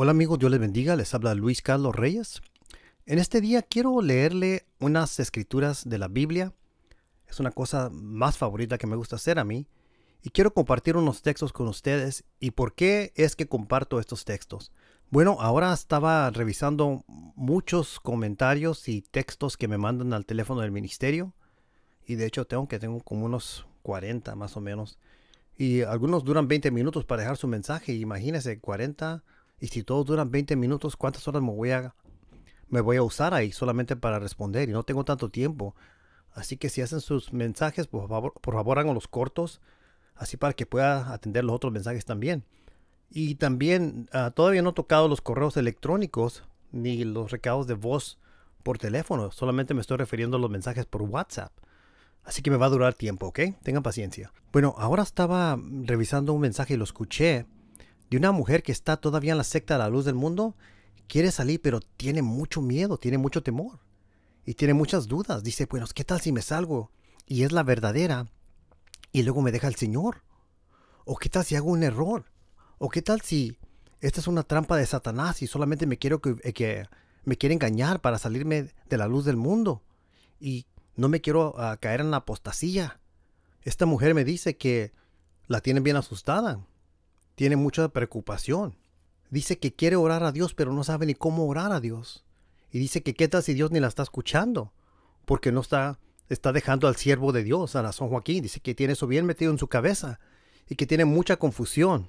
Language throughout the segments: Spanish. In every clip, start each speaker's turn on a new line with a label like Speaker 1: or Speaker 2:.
Speaker 1: Hola amigos, Dios les bendiga, les habla Luis Carlos Reyes. En este día quiero leerle unas escrituras de la Biblia. Es una cosa más favorita que me gusta hacer a mí. Y quiero compartir unos textos con ustedes y por qué es que comparto estos textos. Bueno, ahora estaba revisando muchos comentarios y textos que me mandan al teléfono del ministerio. Y de hecho tengo que tengo como unos 40 más o menos. Y algunos duran 20 minutos para dejar su mensaje. Imagínense, 40. Y si todos duran 20 minutos, ¿cuántas horas me voy a, me voy a usar ahí solamente para responder? Y no tengo tanto tiempo. Así que si hacen sus mensajes, por favor, por favor háganlos cortos. Así para que pueda atender los otros mensajes también. Y también ah, todavía no he tocado los correos electrónicos ni los recados de voz por teléfono. Solamente me estoy refiriendo a los mensajes por WhatsApp. Así que me va a durar tiempo, ¿ok? Tengan paciencia. Bueno, ahora estaba revisando un mensaje y lo escuché de una mujer que está todavía en la secta de la luz del mundo. Quiere salir, pero tiene mucho miedo, tiene mucho temor. Y tiene muchas dudas. Dice, bueno, ¿qué tal si me salgo? Y es la verdadera. Y luego me deja el Señor. ¿O qué tal si hago un error? ¿O qué tal si esta es una trampa de Satanás y solamente me quiero que, eh, me quiere engañar para salirme de la luz del mundo? Y no me quiero ah, caer en la apostasía. Esta mujer me dice que la tiene bien asustada. Tiene mucha preocupación. Dice que quiere orar a Dios, pero no sabe ni cómo orar a Dios. Y dice que qué tal si Dios ni la está escuchando, porque no está, está dejando al siervo de Dios, a la San Joaquín. Dice que tiene eso bien metido en su cabeza y que tiene mucha confusión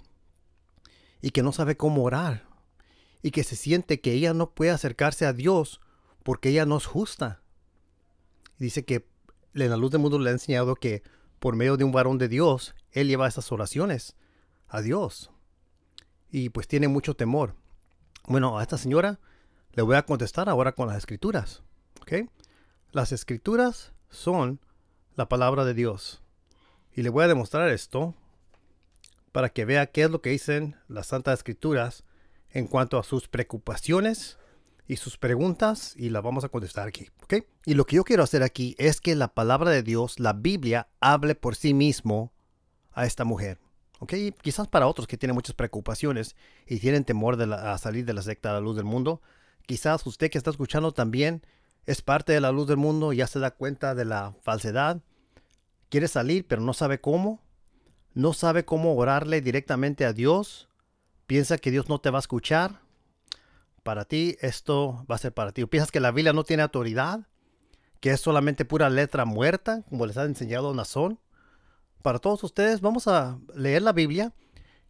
Speaker 1: y que no sabe cómo orar y que se siente que ella no puede acercarse a Dios porque ella no es justa. Dice que en la luz del mundo le ha enseñado que por medio de un varón de Dios, él lleva esas oraciones a Dios. Y pues tiene mucho temor. Bueno, a esta señora le voy a contestar ahora con las escrituras. Las escrituras son la palabra de Dios. Y le voy a demostrar esto para que vea qué es lo que dicen las Santas Escrituras en cuanto a sus preocupaciones y sus preguntas y las vamos a contestar aquí, ¿ok? Y lo que yo quiero hacer aquí es que la palabra de Dios, la Biblia, hable por sí mismo a esta mujer, ¿ok? quizás para otros que tienen muchas preocupaciones y tienen temor de salir de la secta a la luz del mundo, quizás usted que está escuchando también es parte de la luz del mundo, ya se da cuenta de la falsedad, quiere salir pero no sabe cómo, no sabe cómo orarle directamente a Dios, piensa que Dios no te va a escuchar, para ti esto va a ser para ti. piensas que la Biblia no tiene autoridad, que es solamente pura letra muerta, como les ha enseñado Nazón. Para todos ustedes, vamos a leer la Biblia.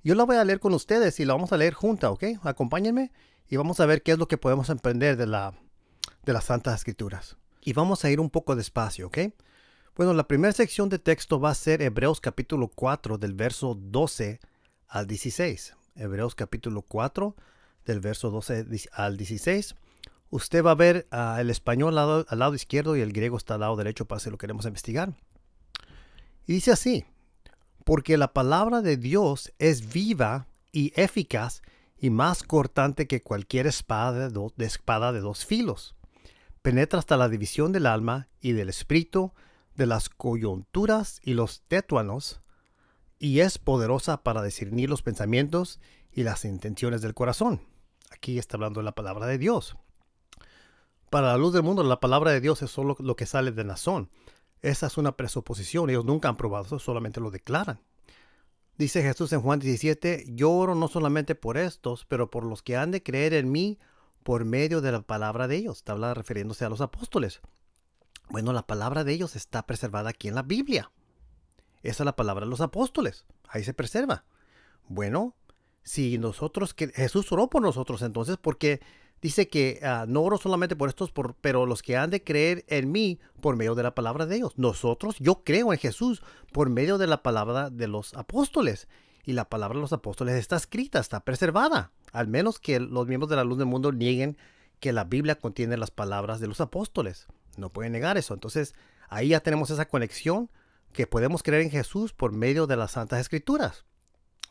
Speaker 1: Yo la voy a leer con ustedes y la vamos a leer junta, ¿ok? Acompáñenme y vamos a ver qué es lo que podemos emprender de, la, de las Santas Escrituras. Y vamos a ir un poco despacio, ¿ok? Bueno, la primera sección de texto va a ser Hebreos capítulo 4 del verso 12 al 16. Hebreos capítulo 4 del verso 12 al 16. Usted va a ver el español al lado, izquierdo y el griego está al lado derecho para si lo queremos investigar. Y dice así, porque la palabra de Dios es viva y eficaz y más cortante que cualquier espada de espada de dos filos. Penetra hasta la división del alma y del espíritu, de las coyunturas y los tetuanos, y es poderosa para discernir los pensamientos y las intenciones del corazón. Aquí está hablando de la palabra de Dios. Para la luz del mundo, la palabra de Dios es solo lo que sale de Nazón. Esa es una presuposición, ellos nunca han probado eso, solamente lo declaran. Dice Jesús en Juan 17, yo oro no solamente por estos, pero por los que han de creer en mí por medio de la palabra de ellos. Está refiriéndose a los apóstoles. Bueno, la palabra de ellos está preservada aquí en la Biblia. Esa es la palabra de los apóstoles. Ahí se preserva. Bueno, si nosotros que Jesús oró por nosotros entonces, porque dice que ah, no oro solamente por estos, por, pero los que han de creer en mí por medio de la palabra de ellos. Nosotros, yo creo en Jesús por medio de la palabra de los apóstoles. Y la palabra de los apóstoles está escrita, está preservada. Al menos que los miembros de la luz del mundo nieguen que la Biblia contiene las palabras de los apóstoles. No pueden negar eso. Entonces, ahí ya tenemos esa conexión que podemos creer en Jesús por medio de las Santas Escrituras.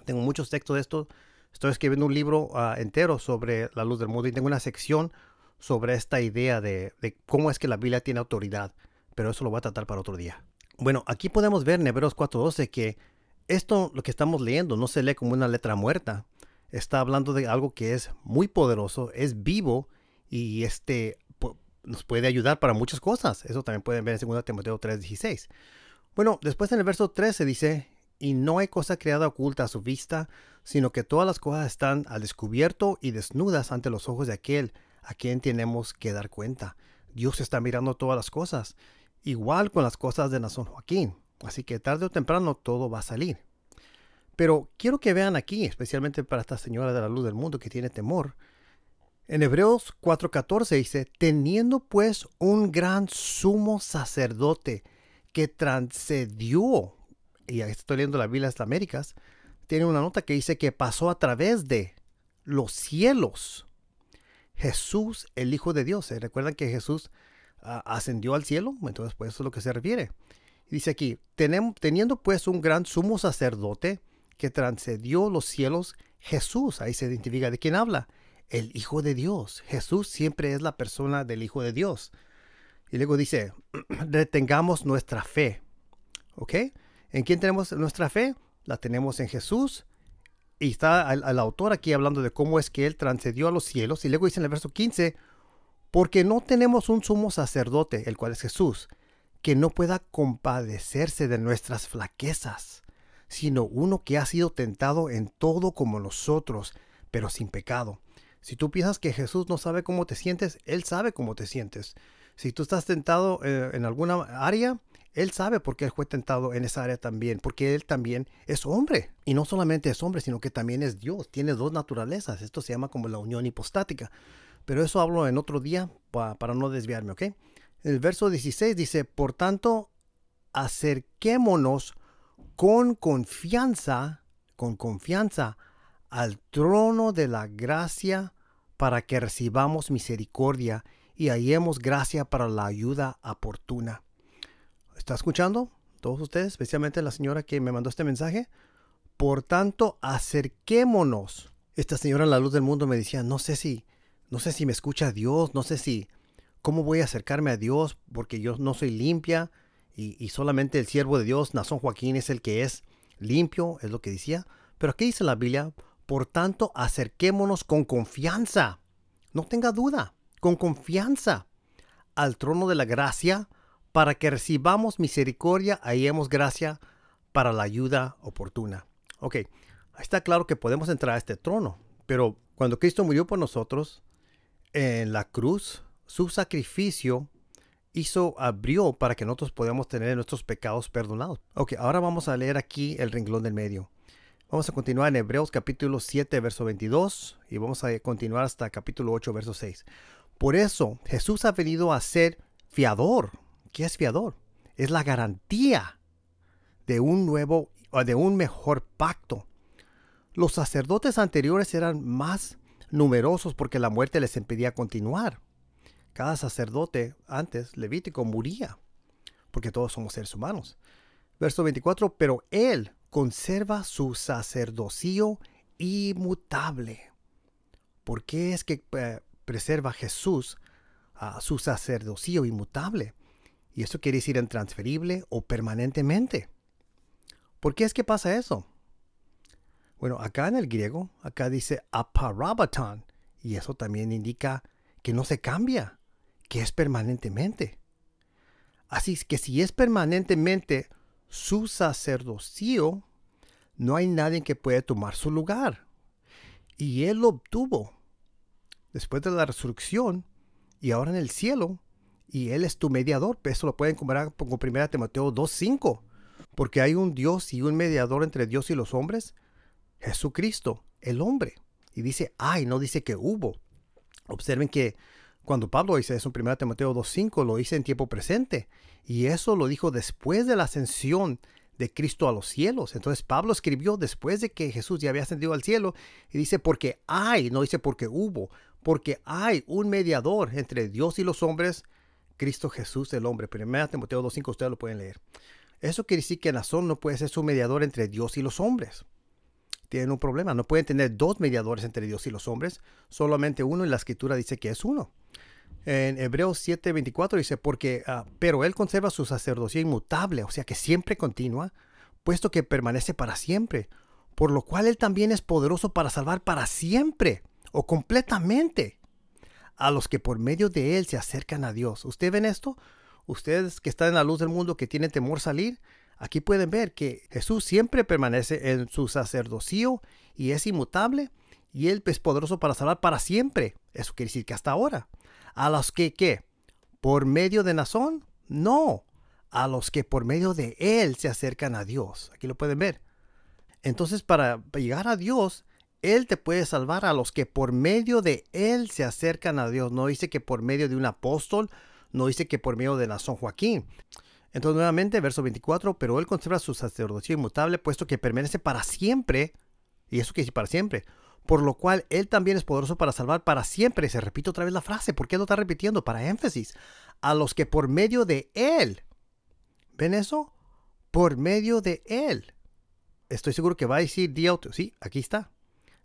Speaker 1: Tengo muchos textos de esto. Estoy escribiendo un libro ah, entero sobre la luz del mundo y tengo una sección sobre esta idea de, de, cómo es que la Biblia tiene autoridad, pero eso lo voy a tratar para otro día. Bueno, aquí podemos ver en Hebreos 4.12 que esto, lo que estamos leyendo, no se lee como una letra muerta. Está hablando de algo que es muy poderoso, es vivo y este, nos puede ayudar para muchas cosas. Eso también pueden ver en 2 Timoteo 3:16. Bueno, después en el verso 13 dice, y no hay cosa creada oculta a su vista, sino que todas las cosas están al descubierto y desnudas ante los ojos de aquel a quien tenemos que dar cuenta. Dios está mirando todas las cosas, igual con las cosas de Nazón Joaquín. Así que tarde o temprano todo va a salir. Pero quiero que vean aquí, especialmente para esta señora de la luz del mundo que tiene temor, en Hebreos 4:14 dice, teniendo pues un gran sumo sacerdote que transcedió, y estoy leyendo la Biblia de las Américas, tiene una nota que dice que pasó a través de los cielos. Jesús, el Hijo de Dios. ¿Se recuerdan que Jesús ah, ascendió al cielo? Entonces, pues eso es lo que se refiere. Dice aquí, teniendo pues un gran sumo sacerdote que transcedió los cielos, Jesús, ahí se identifica de quién habla, el Hijo de Dios. Jesús siempre es la persona del Hijo de Dios. Y luego dice, retengamos nuestra fe. ¿Ok? ¿En quién tenemos nuestra fe? La tenemos en Jesús. Y está el, autor aquí hablando de cómo es que él transcedió a los cielos. Y luego dice en el verso 15, porque no tenemos un sumo sacerdote, el cual es Jesús, que no pueda compadecerse de nuestras flaquezas, sino uno que ha sido tentado en todo como nosotros, pero sin pecado. Si tú piensas que Jesús no sabe cómo te sientes, Él sabe cómo te sientes. Si tú estás tentado eh, en alguna área, Él sabe por qué Él fue tentado en esa área también, porque Él también es hombre. Y no solamente es hombre, sino que también es Dios. Tiene dos naturalezas. Esto se llama como la unión hipostática. Pero eso hablo en otro día para no desviarme, ¿ok? El verso 16 dice, por tanto, acerquémonos con confianza, con confianza al trono de la gracia para que recibamos misericordia y hallemos gracia para la ayuda oportuna. ¿Está escuchando? Todos ustedes, especialmente la señora que me mandó este mensaje. Por tanto, acerquémonos. Esta señora en la luz del mundo me decía, no sé si, no sé si me escucha Dios, no sé si, cómo voy a acercarme a Dios porque yo no soy limpia y, y solamente el siervo de Dios, Nazón Joaquín, es el que es limpio, es lo que decía. Pero ¿qué dice la Biblia? Por tanto, acerquémonos con confianza. No tenga duda, con confianza al trono de la gracia para que recibamos misericordia, hemos gracia para la ayuda oportuna. Ok, está claro que podemos entrar a este trono, pero cuando Cristo murió por nosotros en la cruz, su sacrificio hizo, abrió para que nosotros podamos tener nuestros pecados perdonados. Ok, ahora vamos a leer aquí el renglón del medio. Vamos a continuar en Hebreos capítulo 7, verso 22 y vamos a continuar hasta capítulo 8, verso 6. Por eso Jesús ha venido a ser fiador. ¿Qué es fiador? Es la garantía de un nuevo o de un mejor pacto. Los sacerdotes anteriores eran más numerosos porque la muerte les impedía continuar. Cada sacerdote antes, levítico, moría, porque todos somos seres humanos. Verso 24, pero él conserva su sacerdocio inmutable. ¿Por qué es que eh, preserva Jesús a su sacerdocio inmutable? Y eso quiere decir intransferible o permanentemente. ¿Por qué es que pasa eso? Bueno, acá en el griego, acá dice aparabaton, y eso también indica que no se cambia, que es permanentemente. Así es que si es permanentemente, su sacerdocio, no hay nadie que pueda tomar su lugar. Y él lo obtuvo después de la resurrección y ahora en el cielo. Y él es tu mediador. Pues, eso lo pueden comparar con 1 Timoteo 2.5. Porque hay un Dios y un mediador entre Dios y los hombres. Jesucristo, el hombre. Y dice, ay, no dice que hubo. Observen que cuando Pablo dice eso en 1 Timoteo 2.5, lo dice en tiempo presente. Y eso lo dijo después de la ascensión de Cristo a los cielos. Entonces Pablo escribió después de que Jesús ya había ascendido al cielo y dice porque hay, no dice porque hubo, porque hay un mediador entre Dios y los hombres, Cristo Jesús el hombre. 1 Timoteo 2.5, ustedes lo pueden leer. Eso quiere decir que Nazón no puede ser su mediador entre Dios y los hombres tienen un problema. No pueden tener dos mediadores entre Dios y los hombres, solamente uno y la escritura dice que es uno. En Hebreos 7:24 dice, porque, ah, pero él conserva su sacerdocio inmutable, o sea que siempre continúa, puesto que permanece para siempre, por lo cual él también es poderoso para salvar para siempre o completamente a los que por medio de él se acercan a Dios. ¿Usted ven esto? Ustedes que están en la luz del mundo, que tienen temor salir, Aquí pueden ver que Jesús siempre permanece en su sacerdocio y es inmutable y Él es poderoso para salvar para siempre. Eso quiere decir que hasta ahora. A los que, ¿qué? ¿Por medio de Nazón? No. A los que por medio de Él se acercan a Dios. Aquí lo pueden ver. Entonces, para llegar a Dios, Él te puede salvar a los que por medio de Él se acercan a Dios. No dice que por medio de un apóstol, no dice que por medio de Nazón Joaquín. Entonces nuevamente, verso 24, pero él conserva su sacerdocio inmutable, puesto que permanece para siempre, y eso que decir para siempre, por lo cual él también es poderoso para salvar para siempre, se repite otra vez la frase, ¿por qué lo está repitiendo? Para énfasis, a los que por medio de él, ¿ven eso? Por medio de él. Estoy seguro que va a decir o 2 sí, aquí está.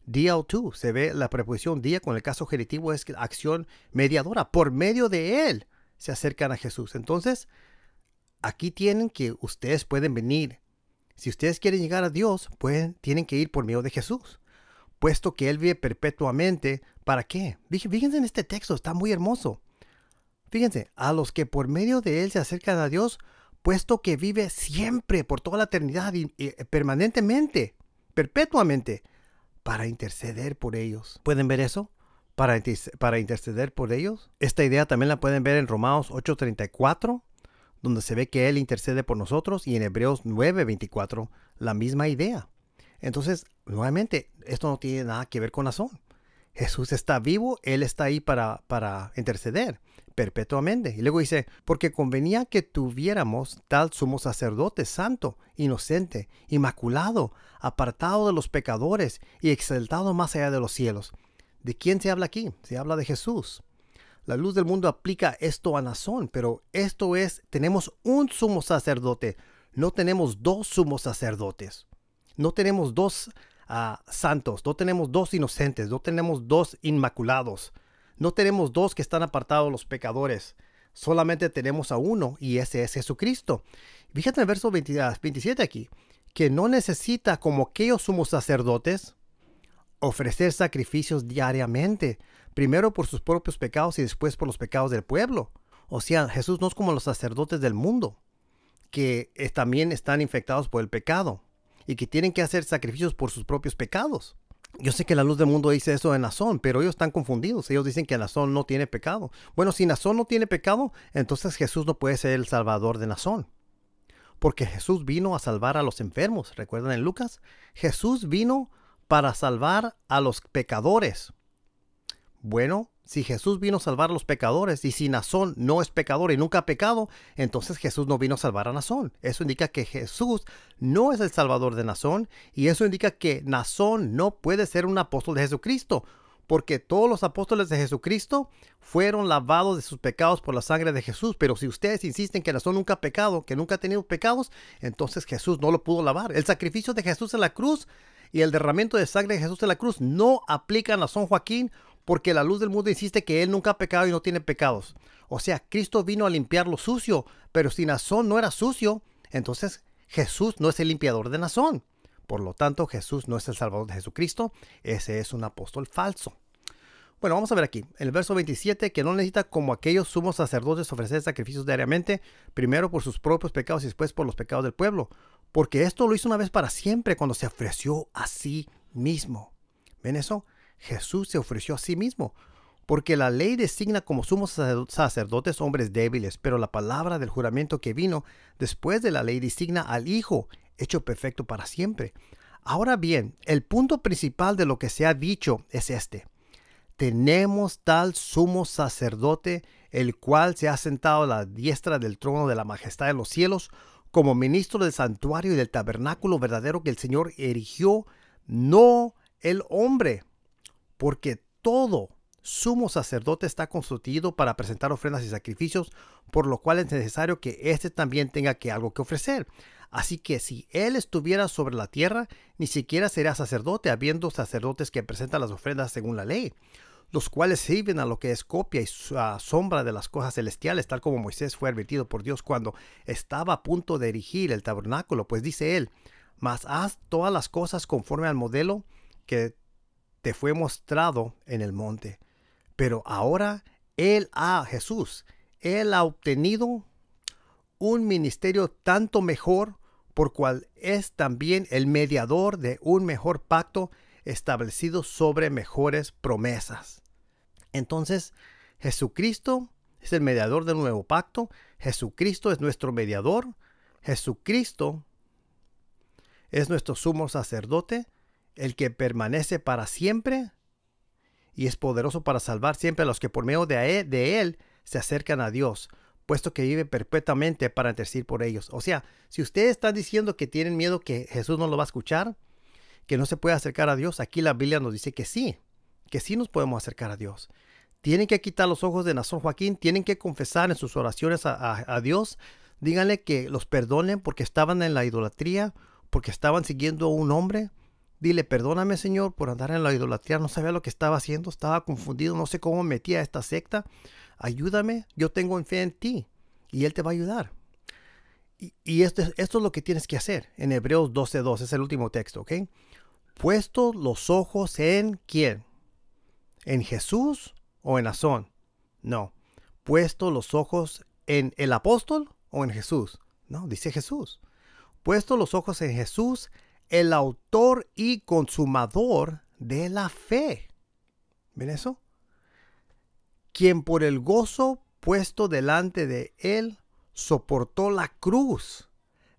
Speaker 1: o 2 se ve la preposición día con el caso genitivo es acción mediadora, por medio de él se acercan a Jesús. Entonces, aquí tienen que ustedes pueden venir. Si ustedes quieren llegar a Dios, pueden, tienen que ir por medio de Jesús, puesto que Él vive perpetuamente. ¿Para qué? Fíjense en este texto, está muy hermoso. Fíjense, a los que por medio de Él se acercan a Dios, puesto que vive siempre, por toda la eternidad eh, permanentemente, perpetuamente, para interceder por ellos. ¿Pueden ver eso? Para, para interceder por ellos. Esta idea también la pueden ver en Romanos 8:34 donde se ve que Él intercede por nosotros, y en Hebreos 9:24, la misma idea. Entonces, nuevamente, esto no tiene nada que ver con la Jesús está vivo, Él está ahí para, para interceder perpetuamente. Y luego dice, porque convenía que tuviéramos tal sumo sacerdote santo, inocente, inmaculado, apartado de los pecadores y exaltado más allá de los cielos. ¿De quién se habla aquí? Se habla de Jesús. La luz del mundo aplica esto a Nazón, pero esto es, tenemos un sumo sacerdote, no tenemos dos sumos sacerdotes, no tenemos dos ah, santos, no tenemos dos inocentes, no tenemos dos inmaculados, no tenemos dos que están apartados los pecadores, solamente tenemos a uno y ese es Jesucristo. Fíjate en el verso 27 ah, aquí, que no necesita como aquellos sumos sacerdotes ofrecer sacrificios diariamente, primero por sus propios pecados y después por los pecados del pueblo. O sea, Jesús no es como los sacerdotes del mundo, que también están infectados por el pecado y que tienen que hacer sacrificios por sus propios pecados. Yo sé que la luz del mundo dice eso en Nazón, pero ellos están confundidos. Ellos dicen que Nazón no tiene pecado. Bueno, si Nazón no tiene pecado, entonces Jesús no puede ser el salvador de Nazón. Porque Jesús vino a salvar a los enfermos. ¿Recuerdan en Lucas? Jesús vino para salvar a los pecadores. Bueno, si Jesús vino a salvar a los pecadores y si Nazón no es pecador y nunca ha pecado, entonces Jesús no vino a salvar a Nazón. Eso indica que Jesús no es el salvador de Nazón y eso indica que Nazón no puede ser un apóstol de Jesucristo, porque todos los apóstoles de Jesucristo fueron lavados de sus pecados por la sangre de Jesús. Pero si ustedes insisten que Nazón nunca ha pecado, que nunca ha tenido pecados, entonces Jesús no lo pudo lavar. El sacrificio de Jesús en la cruz y el derramamiento de sangre de Jesús en la cruz no aplican a San Joaquín porque la luz del mundo insiste que Él nunca ha pecado y no tiene pecados. O sea, Cristo vino a limpiar lo sucio, pero si Nazón no era sucio, entonces Jesús no es el limpiador de Nazón. Por lo tanto, Jesús no es el Salvador de Jesucristo, ese es un apóstol falso. Bueno, vamos a ver aquí, el verso 27, que no necesita como aquellos sumos sacerdotes ofrecer sacrificios diariamente, primero por sus propios pecados y después por los pecados del pueblo, porque esto lo hizo una vez para siempre cuando se ofreció a sí mismo. ¿Ven eso? Jesús se ofreció a sí mismo, porque la ley designa como sumos sacerdotes hombres débiles, pero la palabra del juramento que vino después de la ley designa al Hijo, hecho perfecto para siempre. Ahora bien, el punto principal de lo que se ha dicho es este. Tenemos tal sumo sacerdote, el cual se ha sentado a la diestra del trono de la majestad de los cielos, como ministro del santuario y del tabernáculo verdadero que el Señor erigió, no el hombre, porque todo sumo sacerdote está construido para presentar ofrendas y sacrificios, por lo cual es necesario que éste también tenga que algo que ofrecer. Así que si él estuviera sobre la tierra, ni siquiera sería sacerdote, habiendo sacerdotes que presentan las ofrendas según la ley, los cuales sirven a lo que es copia y sombra de las cosas celestiales, tal como Moisés fue advertido por Dios cuando estaba a punto de erigir el tabernáculo, pues dice él, mas haz todas las cosas conforme al modelo que te fue mostrado en el monte. Pero ahora Él ha, ah, Jesús, Él ha obtenido un ministerio tanto mejor por cual es también el mediador de un mejor pacto establecido sobre mejores promesas. Entonces, Jesucristo es el mediador del nuevo pacto, Jesucristo es nuestro mediador, Jesucristo es nuestro sumo sacerdote, el que permanece para siempre y es poderoso para salvar siempre a los que por medio de él, se acercan a Dios, puesto que vive perpetuamente para interceder por ellos. O sea, si ustedes están diciendo que tienen miedo que Jesús no lo va a escuchar, que no se puede acercar a Dios, aquí la Biblia nos dice que sí, que sí nos podemos acercar a Dios. Tienen que quitar los ojos de Nazón Joaquín, tienen que confesar en sus oraciones a, a Dios, díganle que los perdonen porque estaban en la idolatría, porque estaban siguiendo a un hombre, Dile, perdóname Señor por andar en la idolatría, no sabía lo que estaba haciendo, estaba confundido, no sé cómo metí a esta secta. Ayúdame, yo tengo fe en ti y Él te va a ayudar. Y, esto, esto, es lo que tienes que hacer en Hebreos 12.2, es el último texto, ¿ok? Puesto los ojos en quién? ¿En Jesús o en Azón? No. Puesto los ojos en el apóstol o en Jesús. No, dice Jesús. Puesto los ojos en Jesús, el autor y consumador de la fe. ¿Ven eso? Quien por el gozo puesto delante de él soportó la cruz,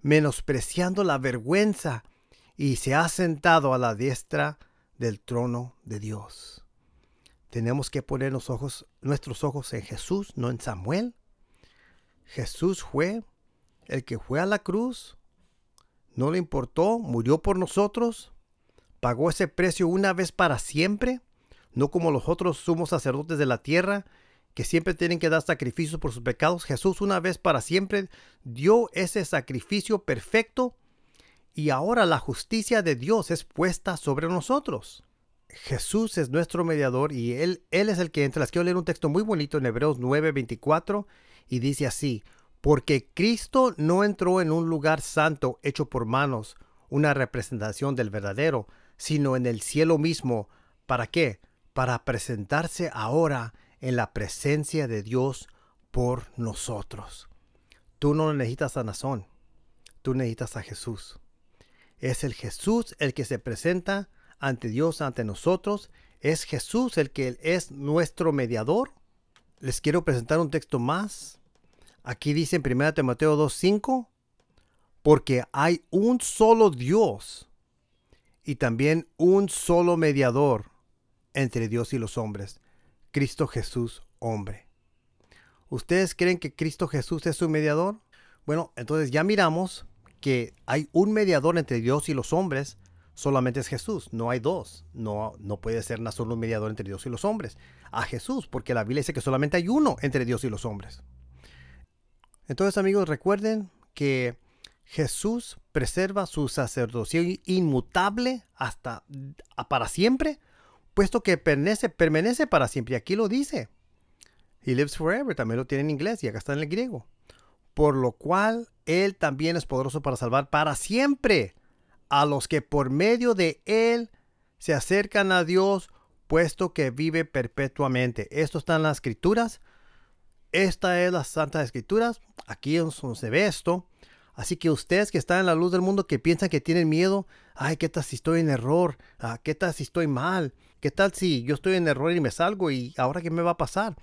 Speaker 1: menospreciando la vergüenza, y se ha sentado a la diestra del trono de Dios. Tenemos que poner los ojos, nuestros ojos en Jesús, no en Samuel. Jesús fue el que fue a la cruz, no le importó, murió por nosotros, pagó ese precio una vez para siempre, no como los otros sumos sacerdotes de la tierra que siempre tienen que dar sacrificios por sus pecados. Jesús una vez para siempre dio ese sacrificio perfecto y ahora la justicia de Dios es puesta sobre nosotros. Jesús es nuestro mediador y Él, él es el que entra. Les quiero leer un texto muy bonito en Hebreos 9:24 y dice así, porque Cristo no entró en un lugar santo hecho por manos, una representación del verdadero, sino en el cielo mismo. ¿Para qué? Para presentarse ahora en la presencia de Dios por nosotros. Tú no necesitas a Nazón, tú necesitas a Jesús. Es el Jesús el que se presenta ante Dios, ante nosotros. Es Jesús el que es nuestro mediador. Les quiero presentar un texto más Aquí dice en 1 Timoteo 2.5, porque hay un solo Dios y también un solo mediador entre Dios y los hombres, Cristo Jesús hombre. ¿Ustedes creen que Cristo Jesús es su mediador? Bueno, entonces ya miramos que hay un mediador entre Dios y los hombres, solamente es Jesús, no hay dos, no, no puede ser nada solo un mediador entre Dios y los hombres, a Jesús, porque la Biblia dice que solamente hay uno entre Dios y los hombres. Entonces amigos, recuerden que Jesús preserva su sacerdocio inmutable hasta para siempre, puesto que permanece, permanece para siempre. Y aquí lo dice. He lives forever, también lo tiene en inglés y acá está en el griego. Por lo cual Él también es poderoso para salvar para siempre a los que por medio de Él se acercan a Dios, puesto que vive perpetuamente. Esto está en las escrituras. Esta es la Santa Escrituras, aquí es se ve esto. Así que ustedes que están en la luz del mundo, que piensan que tienen miedo, ay, ¿qué tal si estoy en error? Ah, ¿Qué tal si estoy mal? ¿Qué tal si yo estoy en error y me salgo y ahora qué me va a pasar?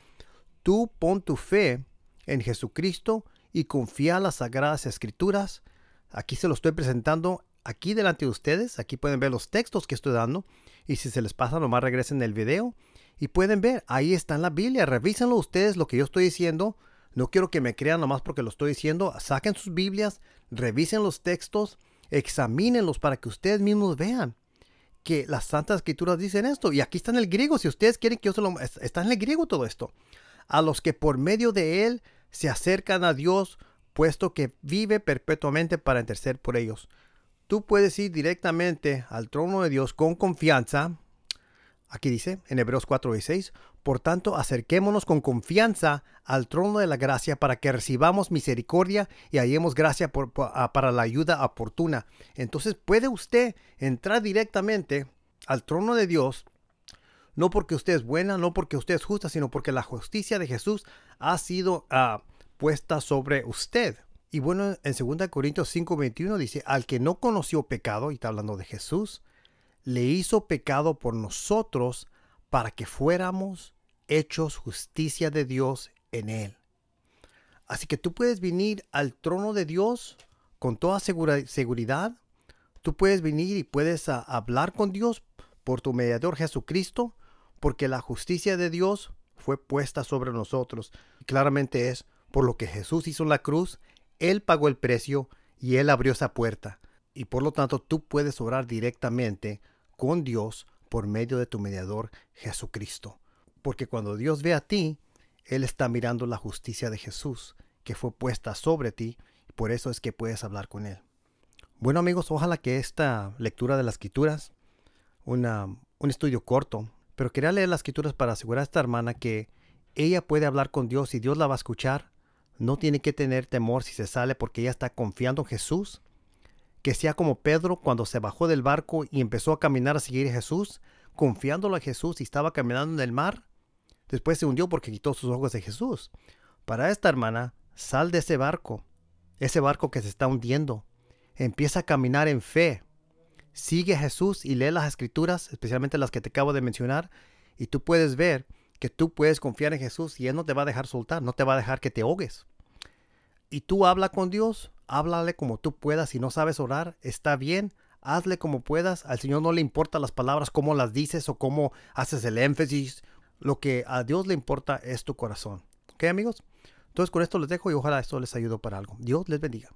Speaker 1: Tú pon tu fe en Jesucristo y confía en las sagradas escrituras. Aquí se lo estoy presentando aquí delante de ustedes. Aquí pueden ver los textos que estoy dando. Y si se les pasa, nomás regresen el video y pueden ver, ahí está en la Biblia. Revísenlo ustedes lo que yo estoy diciendo. No quiero que me crean nomás porque lo estoy diciendo. Saquen sus Biblias, revisen los textos, examínenlos para que ustedes mismos vean que las Santas Escrituras dicen esto. Y aquí está en el griego. Si ustedes quieren que yo se lo... Está en el griego todo esto. A los que por medio de él se acercan a Dios, puesto que vive perpetuamente para interceder por ellos. Tú puedes ir directamente al trono de Dios con confianza, Aquí dice en Hebreos 6. por tanto acerquémonos con confianza al trono de la gracia para que recibamos misericordia y hallemos gracia ah, para la ayuda oportuna. Entonces puede usted entrar directamente al trono de Dios, no porque usted es buena, no porque usted es justa, sino porque la justicia de Jesús ha sido ah, puesta sobre usted. Y bueno, en 2 Corintios 5:21 dice, al que no conoció pecado, y está hablando de Jesús, le hizo pecado por nosotros para que fuéramos hechos justicia de Dios en él. Así que tú puedes venir al trono de Dios con toda seguridad. Tú puedes venir y puedes ah, hablar con Dios por tu mediador Jesucristo, porque la justicia de Dios fue puesta sobre nosotros. Claramente es por lo que Jesús hizo en la cruz, Él pagó el precio y Él abrió esa puerta y por lo tanto tú puedes obrar directamente con Dios por medio de tu mediador Jesucristo. Porque cuando Dios ve a ti, Él está mirando la justicia de Jesús que fue puesta sobre ti, y por eso es que puedes hablar con Él. Bueno amigos, ojalá que esta lectura de las escrituras, un estudio corto, pero quería leer las escrituras para asegurar a esta hermana que ella puede hablar con Dios y Dios la va a escuchar. No tiene que tener temor si se sale porque ella está confiando en Jesús que sea como Pedro cuando se bajó del barco y empezó a caminar a seguir a Jesús, confiándolo a Jesús y estaba caminando en el mar. Después se hundió porque quitó sus ojos de Jesús. Para esta hermana, sal de ese barco, ese barco que se está hundiendo. Empieza a caminar en fe. Sigue a Jesús y lee las escrituras, especialmente las que te acabo de mencionar, y tú puedes ver que tú puedes confiar en Jesús y Él no te va a dejar soltar, no te va a dejar que te ahogues. Y tú habla con Dios, háblale como tú puedas. Si no sabes orar, está bien, hazle como puedas. Al Señor no le importa las palabras, cómo las dices o cómo haces el énfasis. Lo que a Dios le importa es tu corazón. ¿Ok, amigos? Entonces con esto les dejo y ojalá esto les ayude para algo. Dios les bendiga.